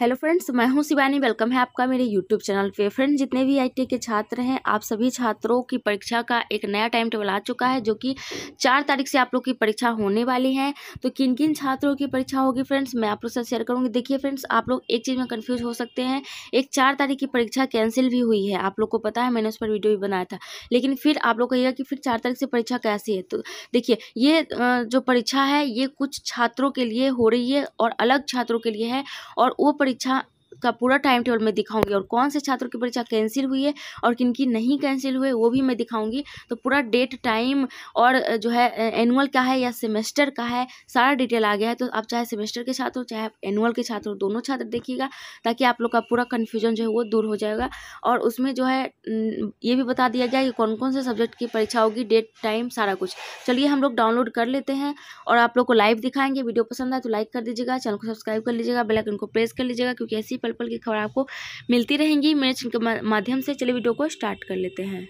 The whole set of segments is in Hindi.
हेलो फ्रेंड्स मैं हूं शिवानी वेलकम है आपका मेरे यूट्यूब चैनल पे फ्रेंड्स जितने भी आई के छात्र हैं आप सभी छात्रों की परीक्षा का एक नया टाइम टेबल आ चुका है जो कि चार तारीख से आप लोग की परीक्षा होने वाली है तो किन किन छात्रों की परीक्षा होगी फ्रेंड्स मैं आप लोग से शेयर करूँगी देखिए फ्रेंड्स आप लोग एक चीज़ में कन्फ्यूज हो सकते हैं एक चार तारीख की परीक्षा कैंसिल भी हुई है आप लोग को पता है मैंने उस पर वीडियो भी बनाया था लेकिन फिर आप लोग कहिएगा कि फिर चार तारीख से परीक्षा कैसी है तो देखिए ये जो परीक्षा है ये कुछ छात्रों के लिए हो रही है और अलग छात्रों के लिए है और वो परीक्षा का पूरा टाइम टेबल मैं दिखाऊंगी और कौन से छात्रों की परीक्षा कैंसिल हुई है और किन की नहीं कैंसिल हुई वो भी मैं दिखाऊंगी तो पूरा डेट टाइम और जो है एनुअल का है या सेमेस्टर का है सारा डिटेल आ गया है तो आप चाहे सेमेस्टर के छात्र हो चाहे आप एनुअल के छात्र हो दोनों छात्र देखिएगा ताकि आप लोग का पूरा कन्फ्यूजन जो है वो दूर हो जाएगा और उसमें जो है ये भी बता दिया गया कि कौन कौन से सब्जेक्ट की परीक्षा होगी डेट टाइम सारा कुछ चलिए हम लोग डाउनलोड कर लेते हैं और आप लोग को लाइव दिखाएंगे वीडियो पसंद आए तो लाइक कर दीजिएगा चैनल को सब्सक्राइब कर लीजिएगा बेलाइकन को प्रेस कर लीजिएगा क्योंकि ऐसी पल पल की खबर आपको मिलती रहेंगी मेरे चैनल के माध्यम से चले वीडियो को स्टार्ट कर लेते हैं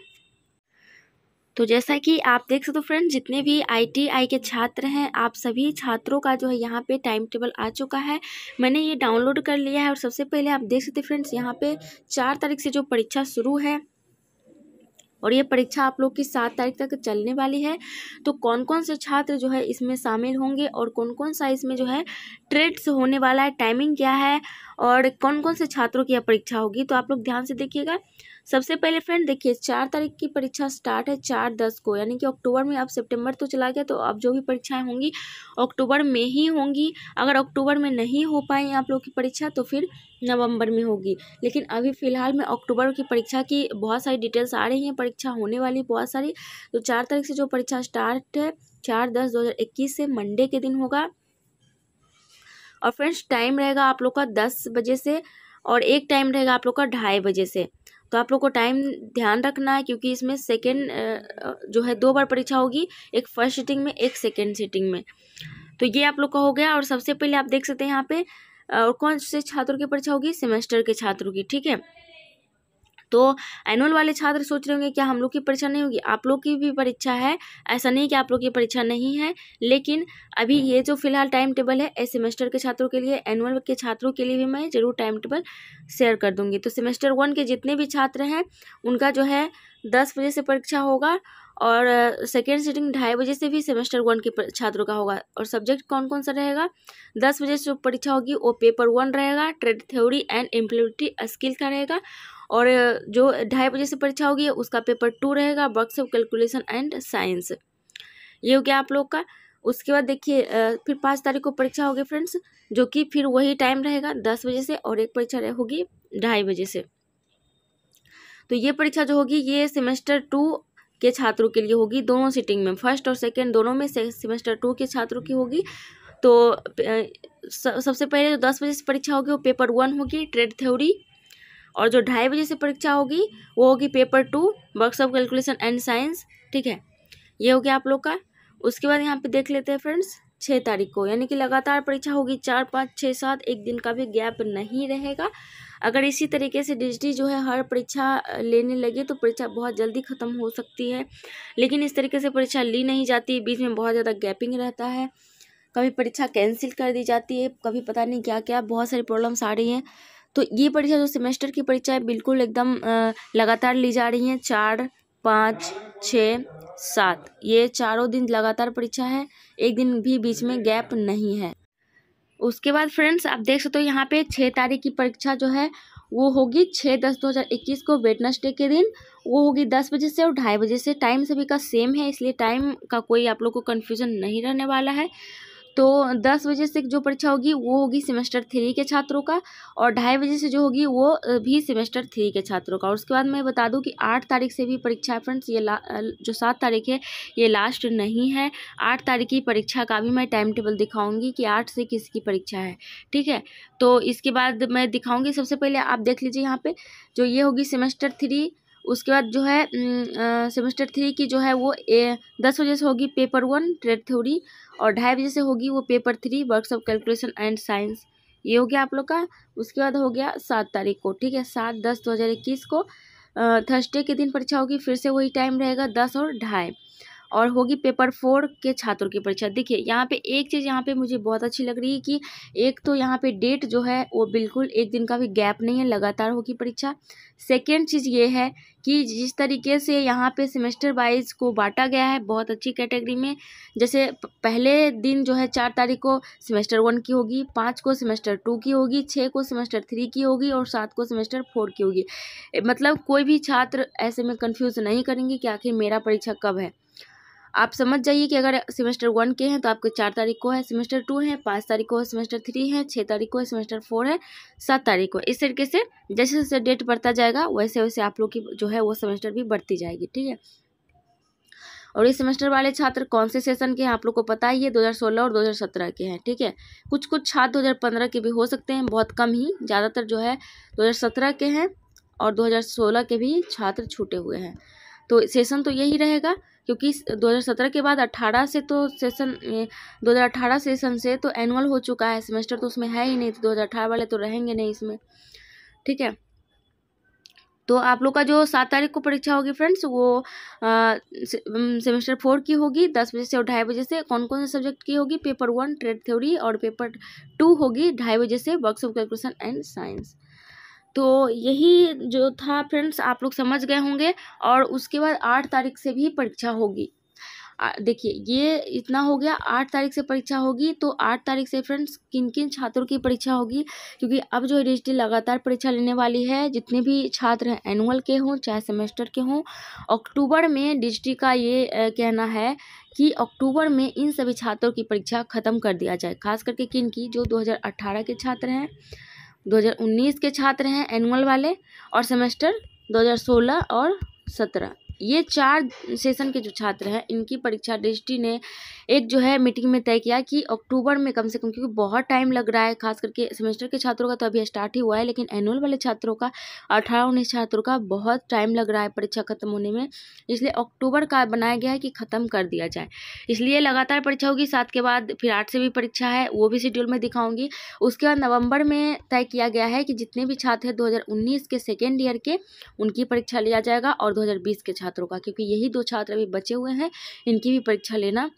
तो जैसा कि आप देख सकते हो फ्रेंड्स जितने भी आईटीआई के छात्र हैं आप सभी छात्रों का जो है यहाँ पे टाइम टेबल आ चुका है मैंने ये डाउनलोड कर लिया है और सबसे पहले आप देख सकते हो फ्रेंड्स यहाँ पे चार तारीख से जो परीक्षा शुरू है और ये परीक्षा आप लोग की सात तारीख तक चलने वाली है तो कौन कौन से छात्र जो है इसमें शामिल होंगे और कौन कौन सा इसमें जो है ट्रेड्स होने वाला है टाइमिंग क्या है और कौन कौन से छात्रों की यह परीक्षा होगी तो आप लोग ध्यान से देखिएगा सबसे पहले फ्रेंड देखिए चार तारीख की परीक्षा स्टार्ट है चार दस को यानी कि अक्टूबर में अब सितंबर तो चला गया तो अब जो भी परीक्षाएं होंगी अक्टूबर में ही होंगी अगर अक्टूबर में नहीं हो पाए आप लोग की परीक्षा तो फिर नवंबर में होगी लेकिन अभी फ़िलहाल में अक्टूबर की परीक्षा की बहुत सारी डिटेल्स आ रही हैं परीक्षा होने वाली बहुत सारी तो चार तारीख से जो परीक्षा स्टार्ट है चार दस दो हज़ार इक्कीस से मंडे के दिन होगा और फ्रेंड्स टाइम रहेगा आप लोग का दस बजे से और एक टाइम रहेगा आप लोग का ढाई बजे से तो आप लोग को टाइम ध्यान रखना है क्योंकि इसमें सेकेंड जो है दो बार परीक्षा होगी एक फर्स्ट सीटिंग में एक सेकेंड सीटिंग में तो ये आप लोग का हो गया और सबसे पहले आप देख सकते हैं यहाँ पे और कौन से छात्रों की परीक्षा होगी सेमेस्टर के छात्रों की ठीक है तो एनुअल वाले छात्र सोच रहे होंगे क्या हम लोग की परीक्षा नहीं होगी आप लोग की भी परीक्षा है ऐसा नहीं कि आप लोग की परीक्षा नहीं है लेकिन अभी ये जो फिलहाल टाइम टेबल है ऐसे सेमेस्टर के छात्रों के लिए एनुअल के छात्रों के लिए भी मैं ज़रूर टाइम टेबल शेयर कर दूँगी तो सेमेस्टर वन के जितने भी छात्र हैं उनका जो है दस बजे से परीक्षा होगा और सेकेंड सीटिंग ढाई बजे से भी सेमेस्टर वन के छात्रों का होगा और सब्जेक्ट कौन कौन सा रहेगा दस बजे से परीक्षा होगी वो पेपर वन रहेगा ट्रेड थ्योरी एंड इम्प्लीमेंट्री स्किल का रहेगा और जो ढाई बजे से परीक्षा होगी उसका पेपर टू रहेगा works of calculation and science ये हो गया आप लोग का उसके बाद देखिए फिर पाँच तारीख को परीक्षा होगी फ्रेंड्स जो कि फिर वही टाइम रहेगा दस बजे से और एक परीक्षा होगी ढाई बजे से तो ये परीक्षा जो होगी ये सेमेस्टर टू के छात्रों के लिए होगी दोनों सीटिंग में फर्स्ट और सेकेंड दोनों में सेमेस्टर टू के छात्रों की होगी तो सबसे पहले जो तो दस बजे से परीक्षा होगी वो पेपर वन होगी ट्रेड थ्योरी और जो ढाई बजे से परीक्षा होगी वो होगी paper two works of calculation and science ठीक है ये हो गया आप लोग का उसके बाद यहाँ पे देख लेते हैं फ्रेंड्स छः तारीख को यानी कि लगातार परीक्षा होगी चार पाँच छः सात एक दिन का भी गैप नहीं रहेगा अगर इसी तरीके से डिजिटी जो है हर परीक्षा लेने लगे तो परीक्षा बहुत जल्दी ख़त्म हो सकती है लेकिन इस तरीके से परीक्षा ली नहीं जाती बीच में बहुत ज़्यादा गैपिंग रहता है कभी परीक्षा कैंसिल कर दी जाती है कभी पता नहीं क्या क्या बहुत सारी प्रॉब्लम्स आ रही हैं तो ये परीक्षा जो सेमेस्टर की परीक्षा है बिल्कुल एकदम लगातार ली जा रही है चार पाँच छः सात ये चारों दिन लगातार परीक्षा है एक दिन भी बीच में गैप नहीं है उसके बाद फ्रेंड्स आप देख सकते हो यहाँ पे छः तारीख की परीक्षा जो है वो होगी छः दस दो हज़ार इक्कीस को वेटनसडे के दिन वो होगी दस बजे से और ढाई बजे से टाइम सभी का सेम है इसलिए टाइम का कोई आप लोग को कन्फ्यूज़न नहीं रहने वाला है तो दस बजे से जो परीक्षा होगी वो होगी सेमेस्टर थ्री के छात्रों का और ढाई बजे से जो होगी वो भी सेमेस्टर थ्री के छात्रों का और उसके बाद मैं बता दूँ कि आठ तारीख से भी परीक्षा है फ्रेंड्स ये जो सात तारीख है ये लास्ट नहीं है आठ तारीख की परीक्षा का भी मैं टाइम टेबल दिखाऊँगी कि आठ से किसकी परीक्षा है ठीक है तो इसके बाद मैं दिखाऊँगी सबसे पहले आप देख लीजिए यहाँ पर जो ये होगी सेमेस्टर थ्री उसके बाद जो है सेमेस्टर थ्री की जो है वो ए, दस बजे से होगी पेपर वन ट्रेड थ्योरी और ढाई बजे से होगी वो paper three works of calculation and science ये हो गया आप लोग का उसके बाद हो गया सात तारीख को ठीक है सात दस दो हज़ार इक्कीस को थर्सडे के दिन परीक्षा होगी फिर से वही टाइम रहेगा दस और ढाई और होगी पेपर फोर के छात्रों की परीक्षा देखिए यहाँ पे एक चीज़ यहाँ पे मुझे बहुत अच्छी लग रही है कि एक तो यहाँ पे डेट जो है वो बिल्कुल एक दिन का भी गैप नहीं है लगातार होगी परीक्षा सेकेंड चीज़ ये है कि जिस तरीके से यहाँ पे सेमेस्टर वाइज को बांटा गया है बहुत अच्छी कैटेगरी में जैसे पहले दिन जो है चार तारीख को सेमेस्टर वन की होगी पाँच को सेमेस्टर टू की होगी छः को सेमेस्टर थ्री की होगी और सात को सेमेस्टर फोर की होगी मतलब कोई भी छात्र ऐसे में कन्फ्यूज़ नहीं करेंगे कि आखिर मेरा परीक्षा कब है आप समझ जाइए कि अगर सेमेस्टर वन के हैं तो आपके चार तारीख को है सेमेस्टर टू है पाँच तारीख को है सेमेस्टर थ्री है छः तारीख को है सेमेस्टर फोर है सात तारीख को इस तरीके से जैसे जैसे डेट बढ़ता जाएगा वैसे वैसे आप लोग की जो है वो सेमेस्टर भी बढ़ती जाएगी ठीक है और इस सेमेस्टर वाले छात्र कौन से सेशन के हैं आप लोग को पता ही है सोलह और सत्रह के हैं ठीक है कुछ कुछ छात्र पंद्रह के भी हो सकते हैं बहुत कम ही ज़्यादातर जो है सत्रह के हैं और 2016 के भी छात्र छूटे हुए हैं तो सेशन तो यही रहेगा क्योंकि 2017 के बाद 18 से तो सेशन 2018 सेशन से तो एनुअल हो चुका है सेमेस्टर तो उसमें है ही नहीं तो 2018 वाले तो रहेंगे नहीं इसमें ठीक है तो आप लोग का जो सात तारीख को परीक्षा होगी फ्रेंड्स वो आ, से, सेमेस्टर फोर की होगी दस बजे से और ढाई बजे से कौन कौन से सब्जेक्ट की होगी पेपर वन ट्रेड थ्योरी और पेपर टू होगी ढाई बजे से workshop of calculation and science तो यही जो था फ्रेंड्स आप लोग समझ गए होंगे और उसके बाद आठ तारीख से भी परीक्षा होगी देखिए ये इतना हो गया आठ तारीख से परीक्षा होगी तो आठ तारीख से फ्रेंड्स किन किन छात्रों की परीक्षा होगी क्योंकि अब जो एडीएसटी लगातार परीक्षा लेने वाली है जितने भी छात्र हैं एनुअल के हों चाहे सेमेस्टर के हों अक्टूबर में डिजिटी का ये कहना है कि अक्टूबर में इन सभी छात्रों की परीक्षा ख़त्म कर दिया जाए खास करके किन की जो दो के छात्र हैं 2019 के छात्र हैं एनुअल वाले और सेमेस्टर 2016 और 17 ये चार सेशन के जो छात्र हैं इनकी परीक्षा दृष्टि ने एक जो है मीटिंग में तय किया कि अक्टूबर में कम से कम क्योंकि बहुत टाइम लग रहा है खास करके सेमेस्टर के छात्रों का तो अभी स्टार्ट ही हुआ है लेकिन एनुअल वाले छात्रों का अठारह उन्नीस छात्रों का बहुत टाइम लग रहा है परीक्षा खत्म होने में इसलिए अक्टूबर का बनाया गया है कि ख़त्म कर दिया जाए इसलिए लगातार परीक्षा होगी सात के बाद फिर आठ से भी परीक्षा है वो भी शेड्यूल में दिखाऊंगी उसके बाद नवंबर में तय किया गया है कि जितने भी छात्र हैं दो के सेकेंड ईयर के उनकी परीक्षा लिया जाएगा और दो के छात्र छात्रों का क्योंकि यही दो छात्र अभी बचे हुए हैं इनकी भी परीक्षा लेना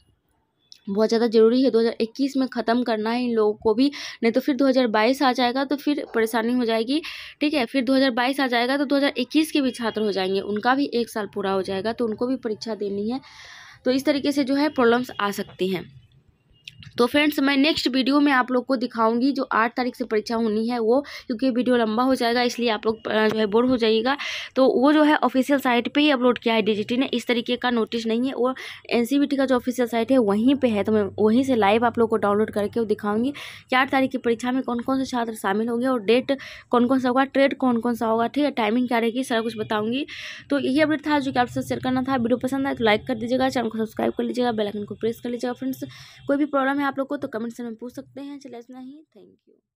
बहुत ज़्यादा ज़रूरी है 2021 में ख़त्म करना है इन लोगों को भी नहीं तो फिर 2022 आ जाएगा तो फिर परेशानी हो जाएगी ठीक है फिर 2022 आ जाएगा तो 2021 के भी छात्र हो जाएंगे उनका भी एक साल पूरा हो जाएगा तो उनको भी परीक्षा देनी है तो इस तरीके से जो है प्रॉब्लम्स आ सकती हैं तो फ्रेंड्स मैं नेक्स्ट वीडियो में आप लोग को दिखाऊंगी जो आठ तारीख से परीक्षा होनी है वो क्योंकि वीडियो लंबा हो जाएगा इसलिए आप लोग जो है बोर हो जाइएगा तो वो जो है ऑफिशियल साइट पे ही अपलोड किया है डीजीटी ने इस तरीके का नोटिस नहीं है और एनसीबीटी का जो ऑफिशियल साइट है वहीं पर है तो मैं वहीं से लाइव आप लोग को डाउनलोड करके दिखाऊँगी कि आठ तारीख की परीक्षा में कौन कौन से छात्र शामिल होंगे और डेट कौन कौन सा होगा ट्रेड कौन कौन सा होगा ठीक है टाइमिंग क्या रहेगी सारा कुछ बताऊँगी तो यही अपडेट था जो कि आपसे शेयर करना था वीडियो पसंद आए तो लाइक कर दीजिएगा चैनल को सब्सक्राइब कर लीजिएगा बेलाइकन को प्रेस कर लीजिएगा फ्रेंड्स कोई भी प्रॉब्लम प्रॉब्लम है आप लोग को तो कमेंट से में पूछ सकते हैं चले इतना ही थैंक यू